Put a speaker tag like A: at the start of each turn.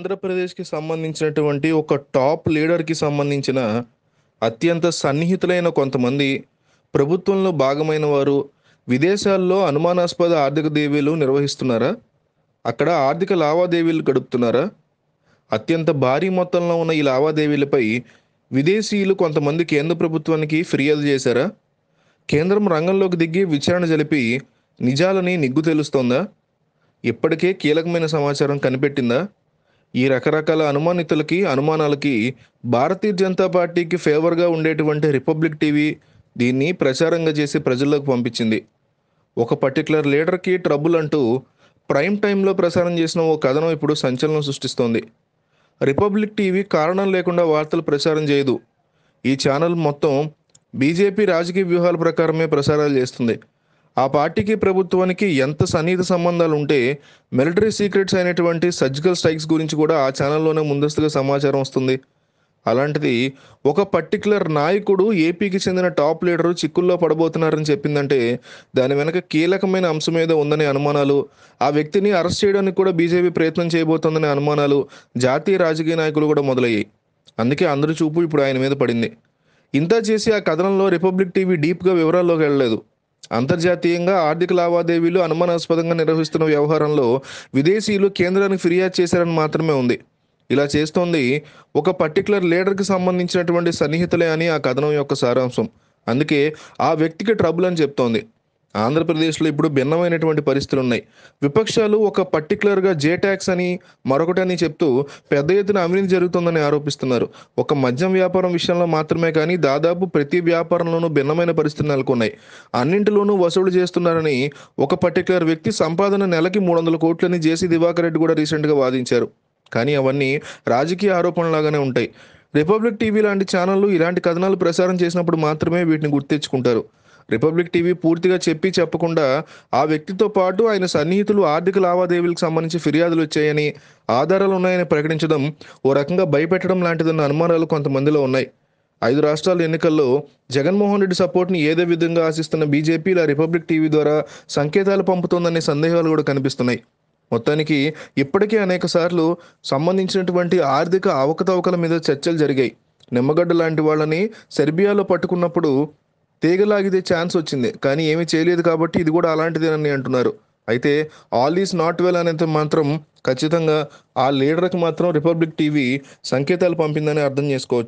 A: ఆంధ్రప్రదేశ్కి సంబంధించినటువంటి ఒక టాప్ లీడర్కి సంబంధించిన అత్యంత సన్నిహితులైన కొంతమంది ప్రభుత్వంలో భాగమైన వారు విదేశాల్లో అనుమానాస్పద ఆర్థిక దేవీలు నిర్వహిస్తున్నారా అక్కడ ఆర్థిక లావాదేవీలు గడుపుతున్నారా అత్యంత భారీ మొత్తంలో ఉన్న ఈ లావాదేవీలపై విదేశీయులు కొంతమంది కేంద్ర ప్రభుత్వానికి ఫిర్యాదు చేశారా కేంద్రం రంగంలోకి దిగి విచారణ జరిపి నిజాలని నిగ్గు తెలుస్తోందా ఇప్పటికే కీలకమైన సమాచారం కనిపెట్టిందా ఈ రకరకాల అనుమానితులకి అనుమానాలకి భారతీయ జనతా పార్టీకి ఫేవర్గా ఉండేటువంటి రిపబ్లిక్ టీవీ దీన్ని ప్రచారంగా చేసి ప్రజల్లోకి పంపించింది ఒక పర్టికులర్ లీడర్కి ట్రబుల్ అంటూ ప్రైమ్ టైంలో ప్రసారం చేసిన ఓ కథనం ఇప్పుడు సంచలనం సృష్టిస్తోంది రిపబ్లిక్ టీవీ కారణం లేకుండా వార్తలు ప్రచారం చేయదు ఈ ఛానల్ మొత్తం బీజేపీ రాజకీయ వ్యూహాల ప్రకారమే ప్రసారాలు చేస్తుంది ఆ పార్టీకి ప్రభుత్వానికి ఎంత సన్నిహిత సంబంధాలు ఉంటే మిలిటరీ సీక్రెట్స్ అయినటువంటి సర్జికల్ స్ట్రైక్స్ గురించి కూడా ఆ ఛానల్లోనే ముందస్తుగా సమాచారం వస్తుంది అలాంటిది ఒక పర్టికులర్ నాయకుడు ఏపీకి చెందిన టాప్ లీడరు చిక్కుల్లో పడబోతున్నారని చెప్పిందంటే దాని వెనక కీలకమైన అంశం ఏదో ఉందనే అనుమానాలు ఆ వ్యక్తిని అరెస్ట్ చేయడానికి కూడా బీజేపీ ప్రయత్నం చేయబోతుందనే అనుమానాలు జాతీయ రాజకీయ నాయకులు కూడా మొదలయ్యాయి అందుకే అందరి చూపు ఇప్పుడు ఆయన మీద పడింది ఇంత చేసి ఆ కథనంలో రిపబ్లిక్ టీవీ డీప్గా వివరాల్లోకి వెళ్ళలేదు అంతర్జాతీయంగా ఆర్థిక లావాదేవీలు అనుమానాస్పదంగా నిర్వహిస్తున్న వ్యవహారంలో విదేశీయులు కేంద్రానికి ఫిర్యాదు చేశారని మాత్రమే ఉంది ఇలా చేస్తోంది ఒక పర్టికులర్ లీడర్కి సంబంధించినటువంటి సన్నిహితులే అని ఆ కథనం యొక్క సారాంశం అందుకే ఆ వ్యక్తికి ట్రబుల్ అని చెప్తోంది ఆంధ్రప్రదేశ్లో ఇప్పుడు భిన్నమైనటువంటి పరిస్థితులు ఉన్నాయి విపక్షాలు ఒక పర్టికులర్గా జే ట్యాక్స్ అని మరొకటని చెప్తూ పెద్ద ఎత్తున అవినీతి జరుగుతుందని ఆరోపిస్తున్నారు ఒక మద్యం వ్యాపారం విషయంలో మాత్రమే కానీ దాదాపు ప్రతి వ్యాపారంలోనూ భిన్నమైన పరిస్థితులు నెలకొన్నాయి అన్నింటిలోనూ వసూలు చేస్తున్నారని ఒక పర్టికులర్ వ్యక్తి సంపాదన నెలకి మూడు వందల కోట్లని జేసీ దివాకర్ రెడ్డి కూడా రీసెంట్గా వాదించారు కానీ అవన్నీ రాజకీయ ఆరోపణలాగానే ఉంటాయి రిపబ్లిక్ టీవీ లాంటి ఛానళ్లు ఇలాంటి కథనాలు ప్రసారం చేసినప్పుడు మాత్రమే వీటిని గుర్తించుకుంటారు రిపబ్లిక్ టీవీ పూర్తిగా చెప్పి చెప్పకుండా ఆ వ్యక్తితో పాటు ఆయన సన్నిహితులు ఆర్థిక లావాదేవీలకు సంబంధించి ఫిర్యాదులు వచ్చాయని ఆధారాలు ఉన్నాయని ప్రకటించడం ఓ రకంగా భయపెట్టడం లాంటిదన్న అనుమానాలు కొంతమందిలో ఉన్నాయి ఐదు రాష్ట్రాల ఎన్నికల్లో జగన్మోహన్ రెడ్డి సపోర్ట్ని ఏదే విధంగా ఆశిస్తున్న బీజేపీ ఇలా రిపబ్లిక్ టీవీ ద్వారా సంకేతాలు పంపుతోందనే సందేహాలు కూడా కనిపిస్తున్నాయి మొత్తానికి ఇప్పటికే అనేక సార్లు సంబంధించినటువంటి ఆర్థిక అవకతవకల మీద చర్చలు జరిగాయి నిమ్మగడ్డ లాంటి వాళ్ళని సెర్బియాలో పట్టుకున్నప్పుడు తీగలాగితే ఛాన్స్ వచ్చింది కానీ ఏమీ చేయలేదు కాబట్టి ఇది కూడా అలాంటిదేనని అంటున్నారు అయితే ఆల్ ఈస్ నాట్ వెల్ అనేది మాత్రం ఖచ్చితంగా ఆ లీడర్కి మాత్రం రిపబ్లిక్ టీవీ సంకేతాలు పంపిందని అర్థం చేసుకోవచ్చు